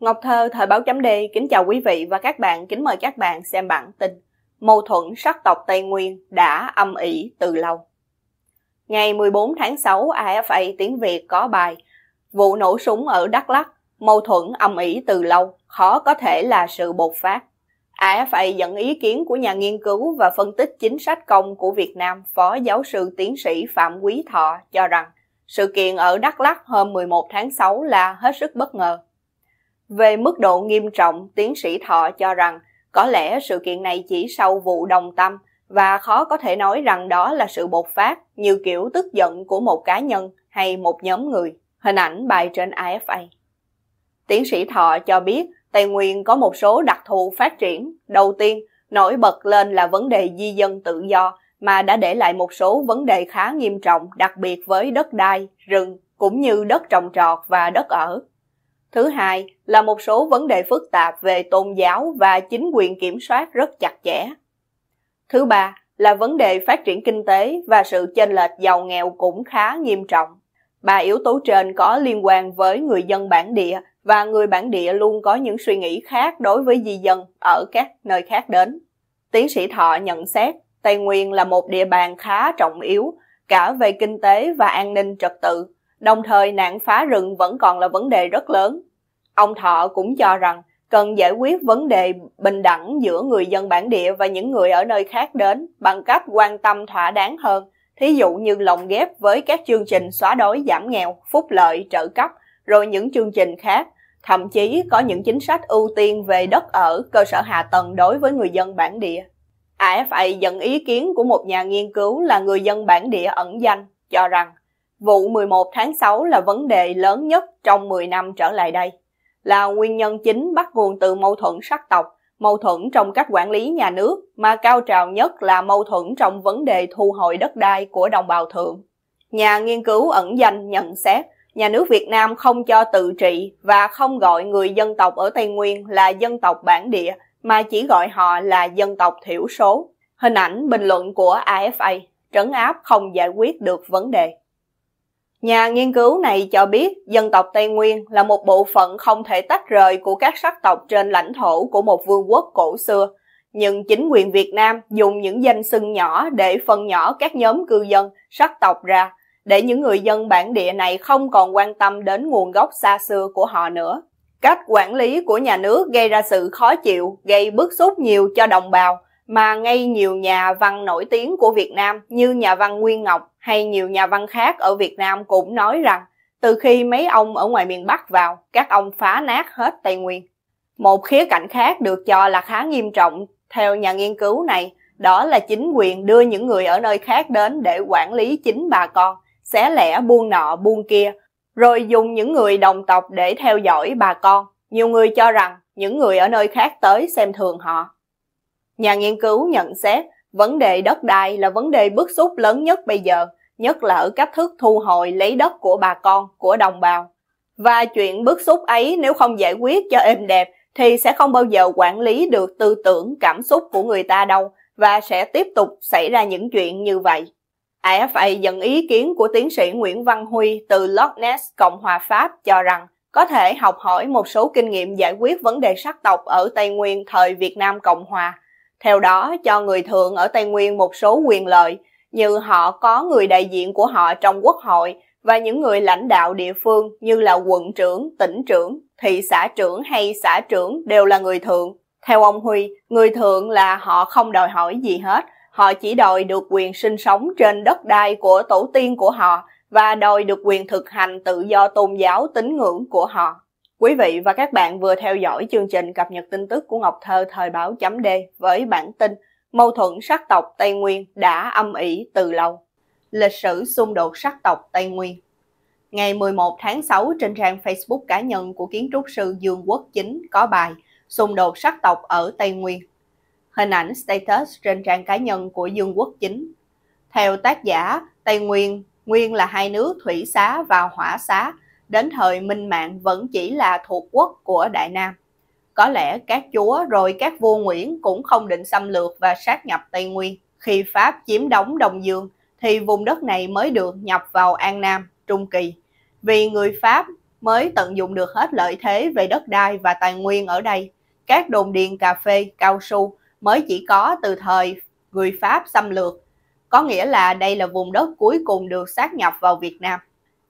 Ngọc Thơ, Thời báo chấm D, kính chào quý vị và các bạn, kính mời các bạn xem bản tin Mâu thuẫn sắc tộc Tây Nguyên đã âm ỉ từ lâu. Ngày 14 tháng 6, AFA Tiếng Việt có bài Vụ nổ súng ở Đắk Lắk, mâu thuẫn âm ỉ từ lâu, khó có thể là sự bột phát. AFA dẫn ý kiến của nhà nghiên cứu và phân tích chính sách công của Việt Nam Phó Giáo sư Tiến sĩ Phạm Quý Thọ cho rằng sự kiện ở Đắk Lắk hôm 11 tháng 6 là hết sức bất ngờ về mức độ nghiêm trọng, tiến sĩ Thọ cho rằng có lẽ sự kiện này chỉ sau vụ đồng tâm và khó có thể nói rằng đó là sự bột phát như kiểu tức giận của một cá nhân hay một nhóm người. Hình ảnh bài trên AFA. Tiến sĩ Thọ cho biết Tây Nguyên có một số đặc thù phát triển. Đầu tiên, nổi bật lên là vấn đề di dân tự do mà đã để lại một số vấn đề khá nghiêm trọng đặc biệt với đất đai, rừng cũng như đất trồng trọt và đất ở. Thứ hai là một số vấn đề phức tạp về tôn giáo và chính quyền kiểm soát rất chặt chẽ. Thứ ba là vấn đề phát triển kinh tế và sự chênh lệch giàu nghèo cũng khá nghiêm trọng. Ba yếu tố trên có liên quan với người dân bản địa và người bản địa luôn có những suy nghĩ khác đối với di dân ở các nơi khác đến. Tiến sĩ Thọ nhận xét Tây Nguyên là một địa bàn khá trọng yếu cả về kinh tế và an ninh trật tự Đồng thời nạn phá rừng vẫn còn là vấn đề rất lớn. Ông Thọ cũng cho rằng cần giải quyết vấn đề bình đẳng giữa người dân bản địa và những người ở nơi khác đến bằng cách quan tâm thỏa đáng hơn, thí dụ như lồng ghép với các chương trình xóa đói giảm nghèo, phúc lợi, trợ cấp, rồi những chương trình khác, thậm chí có những chính sách ưu tiên về đất ở, cơ sở hạ tầng đối với người dân bản địa. AFA dẫn ý kiến của một nhà nghiên cứu là người dân bản địa ẩn danh, cho rằng Vụ 11 tháng 6 là vấn đề lớn nhất trong 10 năm trở lại đây, là nguyên nhân chính bắt nguồn từ mâu thuẫn sắc tộc, mâu thuẫn trong cách quản lý nhà nước, mà cao trào nhất là mâu thuẫn trong vấn đề thu hồi đất đai của đồng bào thượng. Nhà nghiên cứu ẩn danh nhận xét, nhà nước Việt Nam không cho tự trị và không gọi người dân tộc ở Tây Nguyên là dân tộc bản địa, mà chỉ gọi họ là dân tộc thiểu số. Hình ảnh bình luận của AFA trấn áp không giải quyết được vấn đề. Nhà nghiên cứu này cho biết dân tộc Tây Nguyên là một bộ phận không thể tách rời của các sắc tộc trên lãnh thổ của một vương quốc cổ xưa. Nhưng chính quyền Việt Nam dùng những danh xưng nhỏ để phân nhỏ các nhóm cư dân, sắc tộc ra, để những người dân bản địa này không còn quan tâm đến nguồn gốc xa xưa của họ nữa. Cách quản lý của nhà nước gây ra sự khó chịu, gây bức xúc nhiều cho đồng bào, mà ngay nhiều nhà văn nổi tiếng của Việt Nam như nhà văn Nguyên Ngọc hay nhiều nhà văn khác ở Việt Nam cũng nói rằng từ khi mấy ông ở ngoài miền Bắc vào, các ông phá nát hết Tây Nguyên. Một khía cạnh khác được cho là khá nghiêm trọng theo nhà nghiên cứu này, đó là chính quyền đưa những người ở nơi khác đến để quản lý chính bà con, xé lẻ buôn nọ buôn kia, rồi dùng những người đồng tộc để theo dõi bà con. Nhiều người cho rằng những người ở nơi khác tới xem thường họ. Nhà nghiên cứu nhận xét vấn đề đất đai là vấn đề bức xúc lớn nhất bây giờ, nhất là ở cách thức thu hồi lấy đất của bà con, của đồng bào. Và chuyện bức xúc ấy nếu không giải quyết cho êm đẹp thì sẽ không bao giờ quản lý được tư tưởng, cảm xúc của người ta đâu và sẽ tiếp tục xảy ra những chuyện như vậy. AFA dẫn ý kiến của tiến sĩ Nguyễn Văn Huy từ Loch Ness, Cộng hòa Pháp cho rằng có thể học hỏi một số kinh nghiệm giải quyết vấn đề sắc tộc ở Tây Nguyên thời Việt Nam Cộng Hòa theo đó cho người thượng ở Tây Nguyên một số quyền lợi như họ có người đại diện của họ trong quốc hội và những người lãnh đạo địa phương như là quận trưởng, tỉnh trưởng, thị xã trưởng hay xã trưởng đều là người thượng. Theo ông Huy, người thượng là họ không đòi hỏi gì hết, họ chỉ đòi được quyền sinh sống trên đất đai của tổ tiên của họ và đòi được quyền thực hành tự do tôn giáo tín ngưỡng của họ. Quý vị và các bạn vừa theo dõi chương trình cập nhật tin tức của Ngọc Thơ thời báo chấm D với bản tin Mâu thuẫn sắc tộc Tây Nguyên đã âm ỉ từ lâu. Lịch sử xung đột sắc tộc Tây Nguyên Ngày 11 tháng 6 trên trang Facebook cá nhân của kiến trúc sư Dương Quốc Chính có bài Xung đột sắc tộc ở Tây Nguyên. Hình ảnh status trên trang cá nhân của Dương Quốc Chính. Theo tác giả, Tây Nguyên nguyên là hai nước Thủy Xá và Hỏa Xá – đến thời Minh Mạng vẫn chỉ là thuộc quốc của Đại Nam. Có lẽ các chúa rồi các vua Nguyễn cũng không định xâm lược và sát nhập Tây Nguyên. Khi Pháp chiếm đóng Đông Dương thì vùng đất này mới được nhập vào An Nam, Trung Kỳ. Vì người Pháp mới tận dụng được hết lợi thế về đất đai và tài nguyên ở đây. Các đồn điền cà phê, cao su mới chỉ có từ thời người Pháp xâm lược. Có nghĩa là đây là vùng đất cuối cùng được sát nhập vào Việt Nam.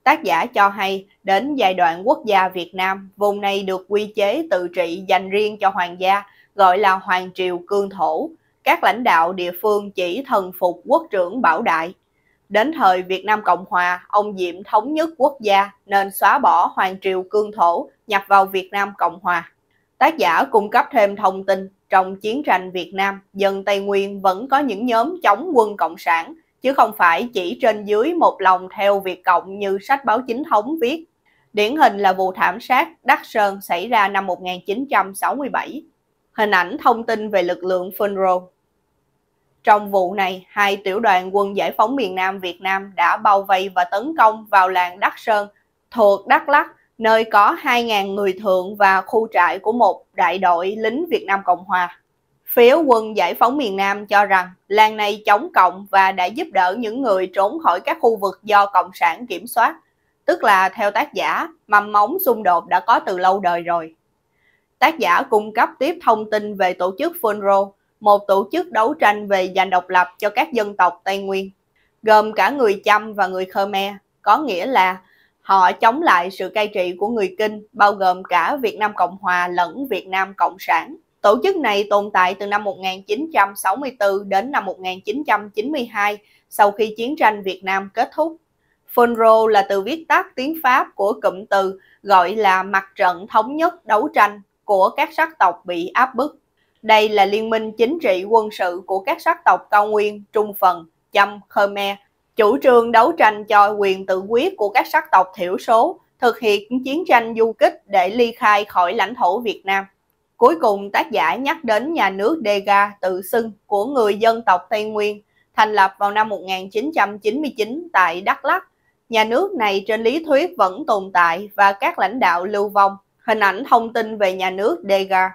Tác giả cho hay, đến giai đoạn quốc gia Việt Nam, vùng này được quy chế tự trị dành riêng cho hoàng gia, gọi là Hoàng Triều Cương Thổ. Các lãnh đạo địa phương chỉ thần phục quốc trưởng Bảo Đại. Đến thời Việt Nam Cộng Hòa, ông Diệm thống nhất quốc gia nên xóa bỏ Hoàng Triều Cương Thổ nhập vào Việt Nam Cộng Hòa. Tác giả cung cấp thêm thông tin, trong chiến tranh Việt Nam, dân Tây Nguyên vẫn có những nhóm chống quân Cộng sản – chứ không phải chỉ trên dưới một lòng theo Việt Cộng như sách báo chính thống viết. Điển hình là vụ thảm sát Đắc Sơn xảy ra năm 1967. Hình ảnh thông tin về lực lượng Funro. Trong vụ này, hai tiểu đoàn quân giải phóng miền Nam Việt Nam đã bao vây và tấn công vào làng Đắc Sơn thuộc Đắk Lắk, nơi có 2.000 người thượng và khu trại của một đại đội lính Việt Nam Cộng Hòa. Phía quân giải phóng miền Nam cho rằng làng này chống cộng và đã giúp đỡ những người trốn khỏi các khu vực do Cộng sản kiểm soát. Tức là theo tác giả, mầm móng xung đột đã có từ lâu đời rồi. Tác giả cung cấp tiếp thông tin về tổ chức Funro, một tổ chức đấu tranh về giành độc lập cho các dân tộc Tây Nguyên, gồm cả người Chăm và người Khmer, có nghĩa là họ chống lại sự cai trị của người Kinh, bao gồm cả Việt Nam Cộng Hòa lẫn Việt Nam Cộng sản. Tổ chức này tồn tại từ năm 1964 đến năm 1992 sau khi chiến tranh Việt Nam kết thúc. FUNRO là từ viết tắt tiếng Pháp của cụm từ gọi là Mặt trận Thống nhất Đấu tranh của các sắc tộc bị áp bức. Đây là liên minh chính trị quân sự của các sắc tộc cao nguyên, trung phần, chăm, khmer, chủ trương đấu tranh cho quyền tự quyết của các sắc tộc thiểu số, thực hiện chiến tranh du kích để ly khai khỏi lãnh thổ Việt Nam. Cuối cùng tác giả nhắc đến nhà nước Dega tự xưng của người dân tộc Tây Nguyên thành lập vào năm 1999 tại Đắk Lắk. Nhà nước này trên lý thuyết vẫn tồn tại và các lãnh đạo lưu vong. Hình ảnh thông tin về nhà nước Dega.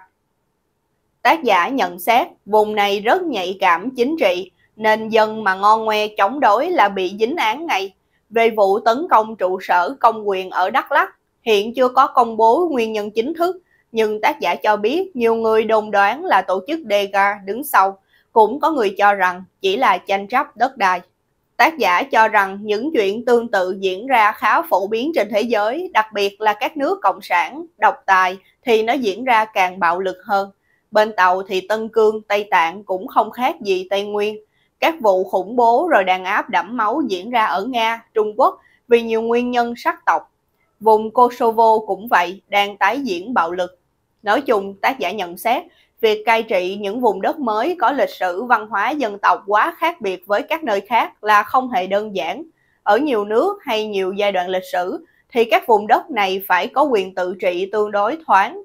Tác giả nhận xét vùng này rất nhạy cảm chính trị nên dân mà ngon ngoe chống đối là bị dính án ngay. Về vụ tấn công trụ sở công quyền ở Đắk Lắk, hiện chưa có công bố nguyên nhân chính thức nhưng tác giả cho biết nhiều người đồn đoán là tổ chức Dega đứng sau. Cũng có người cho rằng chỉ là tranh chấp đất đai. Tác giả cho rằng những chuyện tương tự diễn ra khá phổ biến trên thế giới, đặc biệt là các nước cộng sản, độc tài thì nó diễn ra càng bạo lực hơn. Bên Tàu thì Tân Cương, Tây Tạng cũng không khác gì Tây Nguyên. Các vụ khủng bố rồi đàn áp đẫm máu diễn ra ở Nga, Trung Quốc vì nhiều nguyên nhân sắc tộc. Vùng Kosovo cũng vậy, đang tái diễn bạo lực. Nói chung, tác giả nhận xét, việc cai trị những vùng đất mới có lịch sử văn hóa dân tộc quá khác biệt với các nơi khác là không hề đơn giản. Ở nhiều nước hay nhiều giai đoạn lịch sử thì các vùng đất này phải có quyền tự trị tương đối thoáng.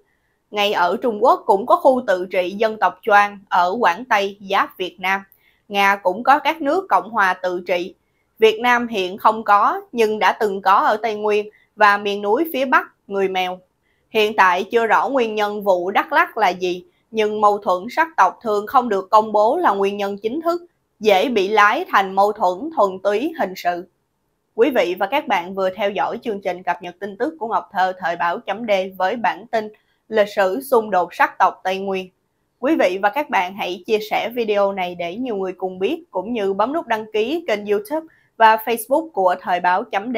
Ngay ở Trung Quốc cũng có khu tự trị dân tộc Choang ở Quảng Tây giáp Việt Nam. Nga cũng có các nước Cộng hòa tự trị. Việt Nam hiện không có nhưng đã từng có ở Tây Nguyên và miền núi phía Bắc người mèo Hiện tại chưa rõ nguyên nhân vụ Đắk Lắc là gì, nhưng mâu thuẫn sắc tộc thường không được công bố là nguyên nhân chính thức, dễ bị lái thành mâu thuẫn thuần túy hình sự. Quý vị và các bạn vừa theo dõi chương trình cập nhật tin tức của Ngọc Thơ thời báo chấm D với bản tin Lịch sử xung đột sắc tộc Tây Nguyên. Quý vị và các bạn hãy chia sẻ video này để nhiều người cùng biết, cũng như bấm nút đăng ký kênh YouTube và Facebook của Thời báo chấm D